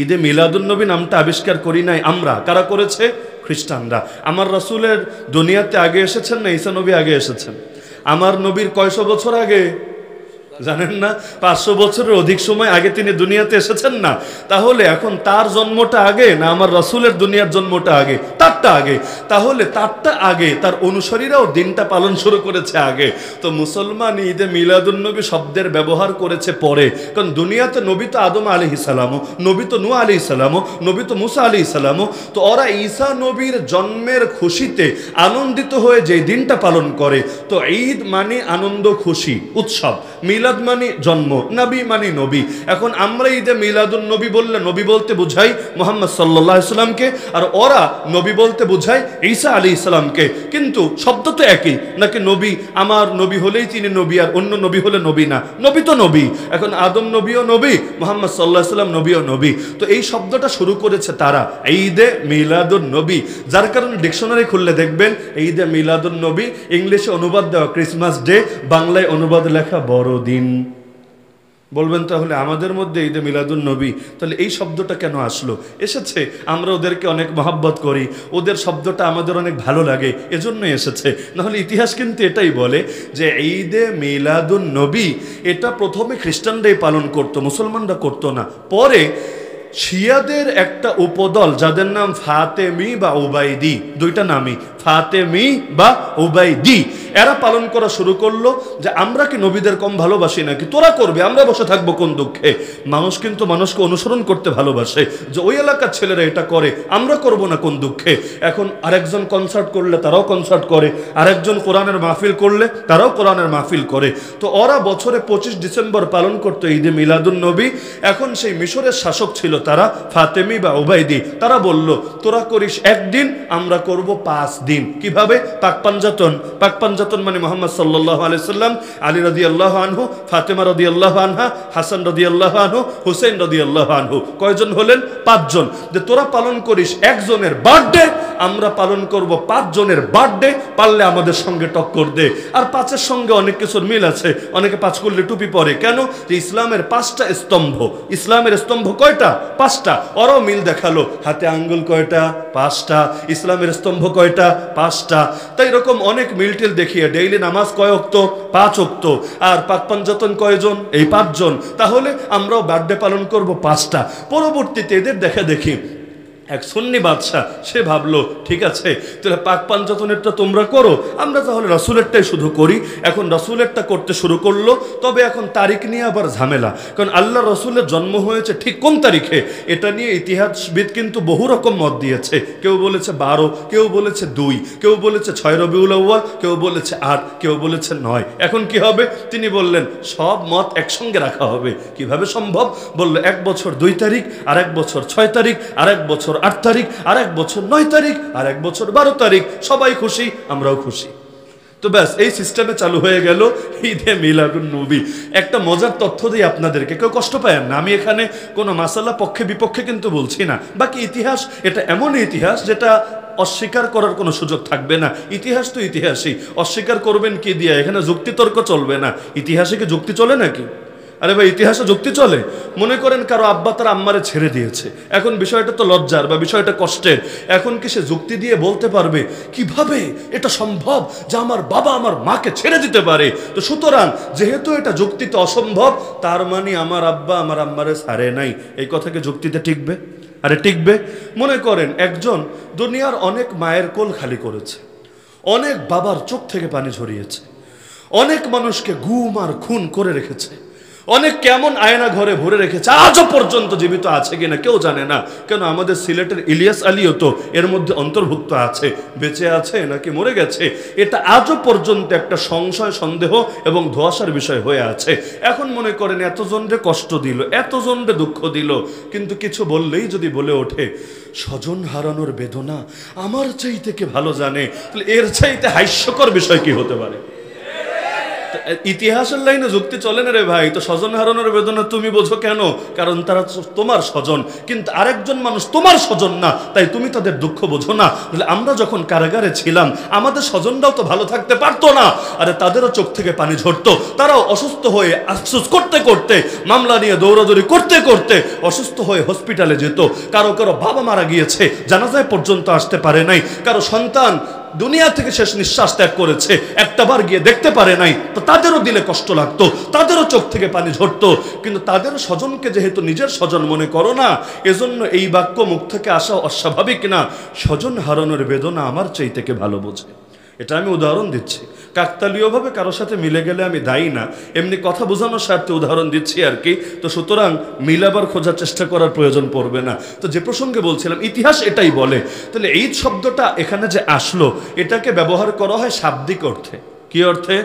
ঈদে মিলাদুলনবী নামটা আবিষ্কার করি নাই আমরা কারা করেছে খ্রিস্টানরা আমার রসুলের দুনিয়াতে আগে এসেছেন না ঈসা নবী আগে এসেছেন আমার নবীর কয়শো বছর আগে জানেন না পাঁচশো বছরের অধিক সময় আগে তিনি দুনিয়াতে এসেছেন না তাহলে এখন তার জন্মটা আগে না আমার রসুলের দুনিয়ার জন্মটা আগে তারটা আগে তাহলে তারটা আগে তার অনুসারীরাও দিনটা পালন শুরু করেছে আগে তো মুসলমান ঈদে মিলাদুলনবী শব্দের ব্যবহার করেছে পরে কারণ দুনিয়াতে নবী তো আদম আলি ইসালামও নবী তো নুয়া আলি ইসালামও নবী তো মুসা আলি ইসালামও তো ওরা ঈসা নবীর জন্মের খুশিতে আনন্দিত হয়ে যে দিনটা পালন করে তো ঈদ মানে আনন্দ খুশি উৎসব মিলা মিলাদ মানে জন্ম নবী মানে নবী এখন আমরা এই যে মিলাদুল নবী বললে নবী বলতে বুঝাই মোহাম্মদ সাল্লাহ ইসলামকে আর ওরা নবী বলতে বুঝাই ঈসা আলী ইসলামকে কিন্তু শব্দ তো একই নাকি নবী আমার নবী হলেই তিনি নবী আর অন্য নবী হলে নবী না নবী তো নবী এখন আদম নবীও নবী মোহাম্মদ সাল্লাহ সাল্লাম নবীও নবী তো এই শব্দটা শুরু করেছে তারা ঈদে মিলাদুল নবী যার কারণে ডিকশনারি খুললে দেখবেন ঈদে মিলাদুল নবী ইংলিশে অনুবাদ দেওয়া ক্রিসমাস ডে বাংলায় অনুবাদ লেখা বড়দিন দিন বলবেন তাহলে আমাদের মধ্যে ঈদে মিলাদুল নবী তাহলে এই শব্দটা কেন আসলো এসেছে আমরা ওদেরকে অনেক মহাব্বত করি ওদের শব্দটা আমাদের অনেক ভালো লাগে এজন্য এসেছে নাহলে ইতিহাস কিন্তু এটাই বলে যে ঈদে মিলাদুল নবী এটা প্রথমে খ্রিস্টানরাই পালন করত মুসলমানরা করত না পরে শিয়াদের একটা উপদল যাদের নাম ফাতেমি বা ওবাইদি দুইটা নামই ফাতেমি বা উবাইদি এরা পালন করা শুরু করলো যে আমরা কি নবীদের কম ভালোবাসি নাকি তোরা করবে আমরা বসে থাকবো কোন দুঃখে মানুষ কিন্তু মানুষকে অনুসরণ করতে ভালোবাসে যে ওই এলাকার ছেলেরা এটা করে আমরা করব না কোন দুঃখে এখন আরেকজন কনসার্ট করলে তারাও কনসার্ট করে আরেকজন কোরআনের মাহফিল করলে তারাও কোরআনের মাহফিল করে তো ওরা বছরে পঁচিশ ডিসেম্বর পালন করতো ঈদে মিলাদুল নবী এখন সেই মিশরের শাসক ছিল তারা ফাতেমি বা উবাইদি তারা বলল তোরা করিস একদিন আমরা করব পাঁচ দিন দিন কিভাবে পাক পাঞ্জাতন পাক পাঞ্জাতন মানে মোহাম্মদ সাল্লাহ সাল্লাম আলী রদি আল্লাহ আনহু ফাতেমা রদি আল্লাহ আনহা হাসান রদি আল্লাহ আনহু হুসেন রদি আল্লাহ আনহু কয়জন হলেন পাঁচজন যে তোরা পালন করিস একজনের বার্থডে আমরা পালন করব পাঁচজনের বার্থডে পারলে আমাদের সঙ্গে টক্কর দে আর পাঁচের সঙ্গে অনেক কিছুর মিল আছে অনেকে পাঁচ করলে টুপি পরে কেন যে ইসলামের পাঁচটা স্তম্ভ ইসলামের স্তম্ভ কয়টা পাঁচটা ওরাও মিল দেখালো হাতে আঙ্গুল কয়টা পাঁচটা ইসলামের স্তম্ভ কয়টা পাঁচটা তাই এরকম অনেক মিলটিল দেখিয়ে ডেইলি নামাজ কয় অক্ত পাঁচ অক্ত আর পাক পাঞ্জাতন কয়জন এই পাঁচজন তাহলে আমরাও বার্থডে পালন করব পাঁচটা পরবর্তীতে এদের দেখা দেখি এক সন্নি বাদশাহ সে ভাবলো ঠিক আছে তাহলে পাক পাঞ্জাতনেরটা তোমরা করো আমরা তাহলে রাসুলেরটাই শুধু করি এখন রসুলেরটা করতে শুরু করলো তবে এখন তারিখ নিয়ে আবার ঝামেলা কারণ আল্লাহ রসুলের জন্ম হয়েছে ঠিক কোন তারিখে এটা নিয়ে ইতিহাসবিদ কিন্তু বহু রকম মত দিয়েছে কেউ বলেছে বারো কেউ বলেছে দুই কেউ বলেছে ছয় রবিউল আউ্য়া কেউ বলেছে আট কেউ বলেছে নয় এখন কি হবে তিনি বললেন সব মত একসঙ্গে রাখা হবে কিভাবে সম্ভব বললো এক বছর দুই তারিখ আর এক বছর ছয় তারিখ আর এক বছর আট তারিখ আর এক বছর নয় তারিখ আর এক বছর বারো তারিখ সবাই খুশি আমরাও খুশি তো ব্যাস এই সিস্টেমে চালু হয়ে গেল ঈদে মিলাদুন নবী একটা মজার তথ্য দিই আপনাদেরকে কেউ কষ্ট পায় না আমি এখানে কোনো মাসাল্লা পক্ষে বিপক্ষে কিন্তু বলছি না বাকি ইতিহাস এটা এমন ইতিহাস যেটা অস্বীকার করার কোনো সুযোগ থাকবে না ইতিহাস তো ইতিহাসই অস্বীকার করবেন কি দিয়ে এখানে যুক্তিতর্ক চলবে না ইতিহাসে কি যুক্তি চলে নাকি আরে ভাই ইতিহাসে যুক্তি চলে মনে করেন কারো আব্বা তার আম্মারে ছেড়ে দিয়েছে এখন বিষয়টা তো লজ্জার বা বিষয়টা কষ্টের এখন কি সে যুক্তি দিয়ে বলতে পারবে কিভাবে এটা সম্ভব যে আমার বাবা আমার মাকে ছেড়ে দিতে পারে তো সুতরাং যেহেতু এটা যুক্তিতে অসম্ভব তার মানে আমার আব্বা আমার আম্মারে ছাড়ে নাই এই কথাকে যুক্তিতে টিকবে আরে টিকবে মনে করেন একজন দুনিয়ার অনেক মায়ের কোল খালি করেছে অনেক বাবার চোখ থেকে পানি ঝরিয়েছে অনেক মানুষকে গুম আর খুন করে রেখেছে অনেক কেমন আয়না ঘরে ভরে রেখেছে আজও পর্যন্ত জীবিত আছে কিনা কেউ জানে না কেন আমাদের সিলেটের ইলিয়াস আলীও তো এর মধ্যে অন্তর্ভুক্ত আছে বেঁচে আছে নাকি মরে গেছে এটা আজও পর্যন্ত একটা সংশয় সন্দেহ এবং ধোয়াশার বিষয় হয়ে আছে এখন মনে করেন এতজন রে কষ্ট দিল রে দুঃখ দিল কিন্তু কিছু বললেই যদি বলে ওঠে স্বজন হারানোর বেদনা আমার চাইতে কে ভালো জানে তাহলে এর চাইতে হাস্যকর বিষয় কি হতে পারে ইতিহাসের লাইনে যুক্তি চলে না রে ভাই তো স্বজন হারানোর বেদনা তুমি বোঝো কেন কারণ তারা তোমার স্বজন কিন্তু আরেকজন মানুষ তোমার স্বজন না তাই তুমি তাদের দুঃখ বোঝো না আমরা যখন কারাগারে ছিলাম আমাদের স্বজনরাও তো ভালো থাকতে পারতো না আরে তাদেরও চোখ থেকে পানি ঝরতো তারাও অসুস্থ হয়ে আফসুস করতে করতে মামলা নিয়ে দৌড়াদৌড়ি করতে করতে অসুস্থ হয়ে হসপিটালে যেত কারো কারো বাবা মারা গিয়েছে জানাজায় পর্যন্ত আসতে পারে নাই কারো সন্তান দুনিয়া থেকে শেষ নিঃশ্বাস ত্যাগ করেছে একটাবার গিয়ে দেখতে পারে নাই তো তাদেরও দিলে কষ্ট লাগতো তাদেরও চোখ থেকে পানি ঝরতো কিন্তু তাদের স্বজনকে যেহেতু নিজের স্বজন মনে করো না এজন্য এই বাক্য মুখ থেকে আসা অস্বাভাবিক না স্বজন হারানোর বেদনা আমার চাইতে ভালো বোঝে এটা আমি উদাহরণ দিচ্ছি কাকতালীয়ভাবে কারোর সাথে মিলে গেলে আমি দায়ী না এমনি কথা বোঝানোর স্বার্থে উদাহরণ দিচ্ছি আর কি তো সুতরাং মিলাবার খোঁজার চেষ্টা করার প্রয়োজন পড়বে না তো যে প্রসঙ্গে বলছিলাম ইতিহাস এটাই বলে তাহলে এই শব্দটা এখানে যে আসলো এটাকে ব্যবহার করা হয় শাব্দিক অর্থে কি অর্থে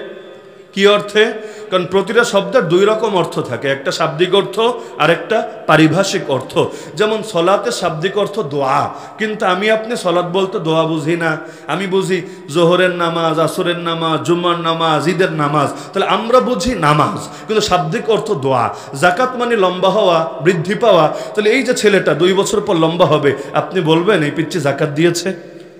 কি অর্থে কারণ প্রতিটা শব্দের দুই রকম অর্থ থাকে একটা শাব্দিক অর্থ আর একটা পারিভাষিক অর্থ যেমন সলাতে শাব্দিক অর্থ দোয়া কিন্তু আমি আপনি সলাৎ বলতে দোয়া বুঝি না আমি বুঝি জোহরের নামাজ আসরের নামাজ জুম্মার নামাজ ঈদের নামাজ তাহলে আমরা বুঝি নামাজ কিন্তু শাব্দিক অর্থ দোয়া জাকাত মানে লম্বা হওয়া বৃদ্ধি পাওয়া তাহলে এই যে ছেলেটা দুই বছর পর লম্বা হবে আপনি বলবেন এই পিচ্ছি জাকাত দিয়েছে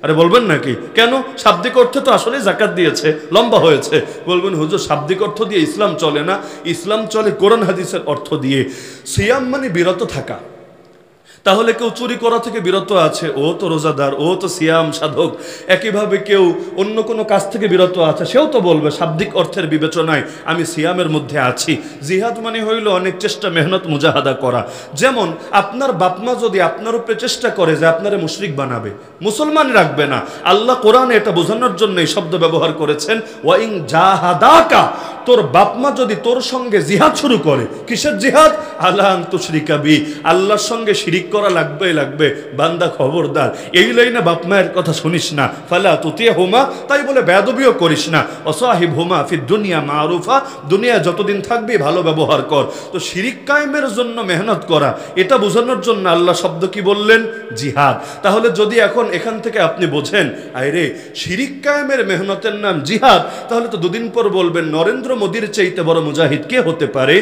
আরে বলবেন নাকি কেন শাব্দিক অর্থে তো আসলে জাকাত দিয়েছে লম্বা হয়েছে বলবেন হুজুর শাব্দিক অর্থ দিয়ে ইসলাম চলে না ইসলাম চলে কোরআন হাদিসের অর্থ দিয়ে সিয়াম মানে বিরত থাকা তাহলে কেউ চুরি করা থেকে বিরত আছে ও তো রোজাদার ও তো সিয়াম সাধক একইভাবে কেউ অন্য কোনো কাজ থেকে বিরত আছে সেও তো বলবে শাব্দিক অর্থের বিবেচনায় আমি সিয়ামের মধ্যে আছি জিহাদ মানে হইল অনেক চেষ্টা মেহনত মুজাহাদা করা যেমন আপনার বাপমা যদি আপনার উপরে চেষ্টা করে যে আপনারে মুশরিক বানাবে মুসলমান রাখবে না আল্লাহ কোরআনে এটা বোঝানোর জন্য এই শব্দ ব্যবহার করেছেন ওয়াইং জাহাদাকা তোর বাপমা যদি তোর সঙ্গে জিহাদ শুরু করে কিসের জিহাদ আল্লাহ তুশরিকাবি আল্লাহর সঙ্গে শিরিক করা লাগবে লাগবে বান্দা খবরদার এই লাইনে বাপ মায়ের কথা শুনিস না ফালে তুতিয়ে হোমা তাই বলে বেদবিও করিস না অসাহিব হোমা ফির দুনিয়া মারুফা দুনিয়া যতদিন থাকবে ভালো ব্যবহার কর তো শিরিক কায়েমের জন্য মেহনত করা এটা বোঝানোর জন্য আল্লাহ শব্দ কি বললেন জিহাদ তাহলে যদি এখন এখান থেকে আপনি বোঝেন আয়রে শিরিক কায়েমের মেহনতের নাম জিহাদ তাহলে তো দুদিন পর বলবেন নরেন্দ্র মোদীর চাইতে বড় মুজাহিদ কে হতে পারে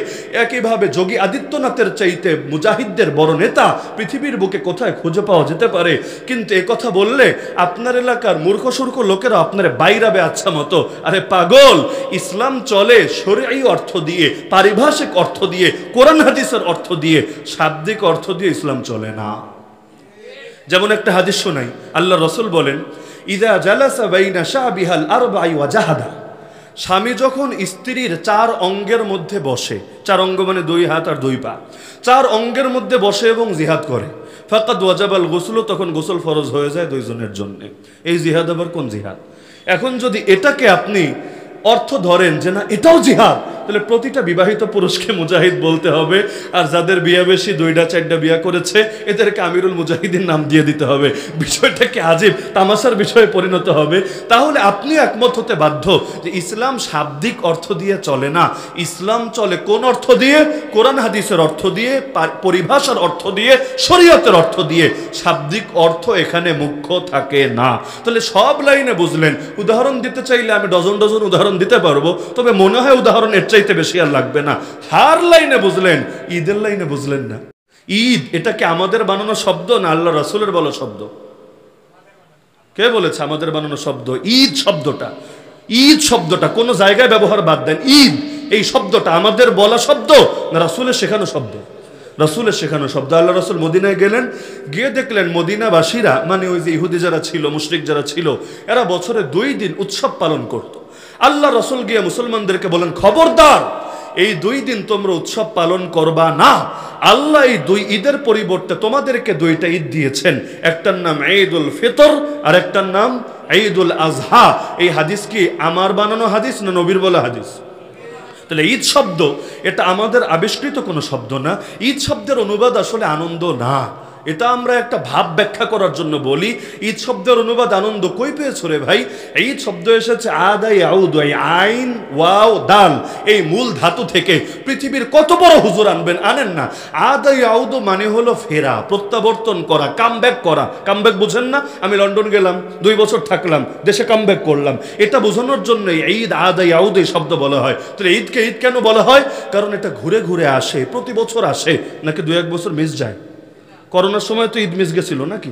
একইভাবে যোগী আদিত্যনাথের চাইতে মুজাহিদদের বড় নেতা পৃথিবীর বুকে কোথায় খুঁজে পাওয়া যেতে পারে কিন্তু কথা বললে আপনার এলাকার মূর্খ সুর্খ লোকেরা আপনার বাইরাবে আচ্ছা মতো আরে পাগল ইসলাম চলে শরীরই অর্থ দিয়ে পারিভাষিক অর্থ দিয়ে কোরআন হাদিসের অর্থ দিয়ে শাব্দিক অর্থ দিয়ে ইসলাম চলে না যেমন একটা হাদিস শোনাই আল্লাহ রসুল বলেন ইদা জালাসা বাইনা শাহ বিহাল আর ওয়া জাহাদা স্বামী যখন স্ত্রীর চার অঙ্গের মধ্যে বসে চার অঙ্গ মানে দুই হাত আর দুই পা চার অঙ্গের মধ্যে বসে এবং জিহাদ করে ফাঁকা দোয়াজাবাল গোসলও তখন গোসল ফরজ হয়ে যায় দুইজনের জন্যে এই জিহাদ আবার কোন জিহাদ এখন যদি এটাকে আপনি অর্থ ধরেন যে না এটাও জিহাদ তাহলে প্রতিটা বিবাহিত পুরুষকে মুজাহিদ বলতে হবে আর যাদের বিয়া বেশি দুইটা চারটা বিয়া করেছে এদেরকে আমিরুল মুজাহিদের নাম দিয়ে দিতে হবে বিষয়টা কি আজীব তামাশার বিষয়ে পরিণত হবে তাহলে আপনি একমত হতে বাধ্য যে ইসলাম শাব্দিক অর্থ দিয়ে চলে না ইসলাম চলে কোন অর্থ দিয়ে কোরআন হাদিসের অর্থ দিয়ে পরিভাষার অর্থ দিয়ে শরীয়তের অর্থ দিয়ে শাব্দিক অর্থ এখানে মুখ্য থাকে না তাহলে সব লাইনে বুঝলেন উদাহরণ দিতে চাইলে আমি ডজন ডজন উদাহরণ দিতে পারবো তবে মনে হয় উদাহরণের চাইতে বেশি আর লাগবে না হার লাইনে বুঝলেন ঈদের লাইনে বুঝলেন না ঈদ এটা কি আমাদের বানানো শব্দ না আল্লাহ রসুলের বলো শব্দ কে বলেছে আমাদের বানানো শব্দ ঈদ শব্দটা ঈদ শব্দটা কোনো জায়গায় ব্যবহার বাদ দেন ঈদ এই শব্দটা আমাদের বলা শব্দ না রাসুলের শেখানো শব্দ রাসুলের শেখানো শব্দ আল্লাহ রসুল মদিনায় গেলেন গিয়ে দেখলেন মদিনাবাসীরা মানে ওই যে ইহুদি যারা ছিল মুশরিক যারা ছিল এরা বছরে দুই দিন উৎসব পালন করতো আল্লাহ রসুল গিয়ে মুসলমানদেরকে বলেন খবরদার এই দুই দিন তোমরা উৎসব পালন করবা না আল্লাহ এই দুই ঈদের পরিবর্তে তোমাদেরকে দুইটা ঈদ দিয়েছেন একটার নাম ঈদুল ফিতর আর একটার নাম ঈদুল আজহা এই হাদিস কি আমার বানানো হাদিস না নবীর বলা হাদিস তাহলে ঈদ শব্দ এটা আমাদের আবিষ্কৃত কোনো শব্দ না ঈদ শব্দের অনুবাদ আসলে আনন্দ না এটা আমরা একটা ভাব ব্যাখ্যা করার জন্য বলি ঈদ শব্দের অনুবাদ আনন্দ কই পেয়েছো রে ভাই ঈদ শব্দ এসেছে আদাই আউদাই আইন ওয়াও দাল এই মূল ধাতু থেকে পৃথিবীর কত বড় হুজুর আনবেন আনেন না আদাই আউদো মানে হলো ফেরা প্রত্যাবর্তন করা ব্যাক করা ব্যাক বুঝেন না আমি লন্ডন গেলাম দুই বছর থাকলাম দেশে ব্যাক করলাম এটা বোঝানোর জন্য ঈদ আদাই আউদ এই শব্দ বলা হয় তো ঈদকে ঈদ কেন বলা হয় কারণ এটা ঘুরে ঘুরে আসে প্রতি বছর আসে নাকি দু এক বছর মিস যায় করোনার সময় তো মিস গেছিল নাকি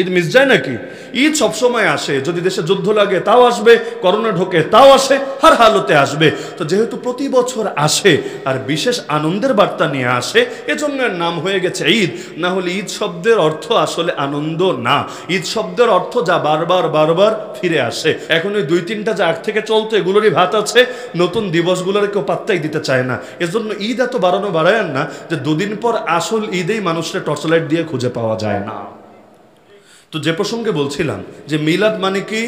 ঈদ মিস যায় নাকি ঈদ সবসময় আসে যদি দেশে যুদ্ধ লাগে তাও আসবে করোনা ঢোকে তাও আসে হার হালতে আসবে তো যেহেতু প্রতি বছর আসে আর বিশেষ আনন্দের বার্তা নিয়ে আসে এজন্য নাম হয়ে গেছে ঈদ না হলে ঈদ শব্দের অর্থ আসলে আনন্দ না ঈদ শব্দের অর্থ যা বারবার বারবার ফিরে আসে এখন ওই দুই তিনটা যা আগ থেকে চলতো এগুলোরই ভাত আছে নতুন দিবসগুলোর কেউ পাত্তাই দিতে চায় না এজন্য ঈদ এত বাড়ানো বাড়ায় না যে দুদিন পর আসল ঈদেই মানুষের টর্চ লাইট দিয়ে খুঁজে পাওয়া যায় না তো যে প্রসঙ্গে বলছিলাম যে মিলাদ মানে কি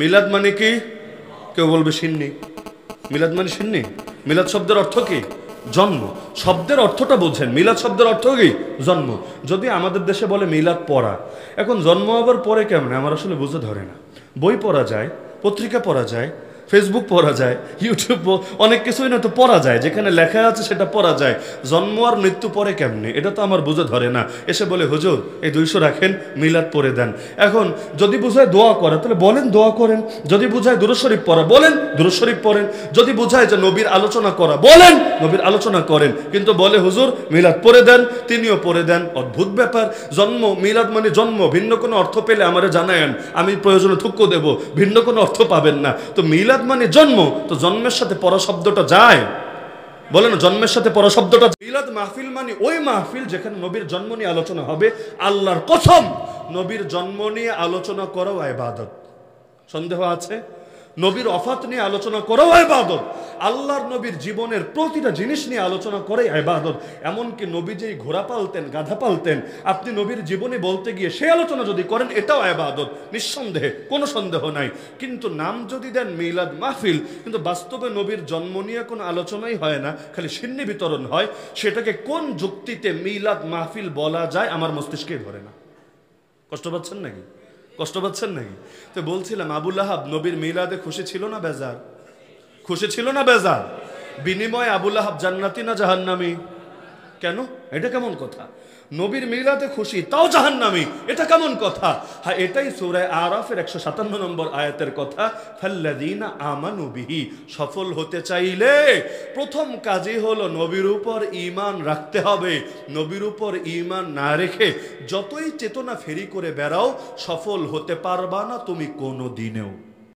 মিলাদ মানে কি কেউ বলবে সিন্নি মিলাদ মানে সিন্নি মিলাদ শব্দের অর্থ কি জন্ম শব্দের অর্থটা বোঝেন মিলাদ শব্দের অর্থ কি জন্ম যদি আমাদের দেশে বলে মিলাদ পড়া এখন জন্ম হওয়ার পরে কেমন আমার আসলে বুঝে ধরে না বই পড়া যায় পত্রিকা পড়া যায় ফেসবুক পড়া যায় ইউটিউব অনেক কিছুই না তো পড়া যায় যেখানে লেখা আছে সেটা পড়া যায় জন্ম আর মৃত্যু পরে কেমনে এটা তো আমার বুঝে ধরে না এসে বলে হুজুর এই দুইশো রাখেন মিলাদ পরে দেন এখন যদি বুঝায় দোয়া করে তাহলে বলেন দোয়া করেন যদি বুঝায় দুরশরীফ পড়া বলেন দুরশরীফ পড়েন যদি বুঝায় যে নবীর আলোচনা করা বলেন নবীর আলোচনা করেন কিন্তু বলে হুজুর মিলাদ পরে দেন তিনিও পরে দেন অদ্ভুত ব্যাপার জন্ম মিলাদ মানে জন্ম ভিন্ন কোনো অর্থ পেলে আমার জানায়েন আমি প্রয়োজনে থুক্ক দেব ভিন্ন কোনো অর্থ পাবেন না তো মিলাদ মিলাদ মানে জন্ম তো জন্মের সাথে পরশব্দটা যায় বলেন জন্মের সাথে পরশব্দটা মিলাদ মাহফিল মানে ওই মাহফিল যেখানে নবীর জন্ম নিয়ে আলোচনা হবে আল্লাহর কসম নবীর জন্ম নিয়ে আলোচনা করো আবাদত সন্দেহ আছে নবীর অফাত নিয়ে আলোচনা করো এবাদত আল্লাহর নবীর জীবনের প্রতিটা জিনিস নিয়ে আলোচনা করে এবাদত এমনকি নবী যেই ঘোড়া পালতেন গাধা পালতেন আপনি নবীর জীবনে বলতে গিয়ে সে আলোচনা যদি করেন এটাও এবাদত নিঃসন্দেহে কোনো সন্দেহ নাই কিন্তু নাম যদি দেন মিলাদ মাহফিল কিন্তু বাস্তবে নবীর জন্ম নিয়ে কোনো আলোচনাই হয় না খালি সিন্নি বিতরণ হয় সেটাকে কোন যুক্তিতে মিলাদ মাহফিল বলা যায় আমার মস্তিষ্কে ধরে না কষ্ট পাচ্ছেন নাকি কষ্ট পাচ্ছেন নাকি তো বলছিলাম আবুল আহাব নবীর মিলাদে খুশি ছিল না বেজার খুশি ছিল না বেজার বিনিময়ে আবুল আহাব জান্নাতি না জাহান্নামি কেন এটা কেমন কথা নবীর মিলাতে খুশি তাও জাহান্নামি এটা কেমন কথা হ্যাঁ এটাই সুরায় আরফের একশো সাতান্ন নম্বর আয়াতের কথা ফাল্লাদিনা আমানুবিহি সফল হতে চাইলে প্রথম কাজই হলো নবীর উপর ইমান রাখতে হবে নবীর উপর ইমান না রেখে যতই চেতনা ফেরি করে বেড়াও সফল হতে পারবা না তুমি কোনো দিনেও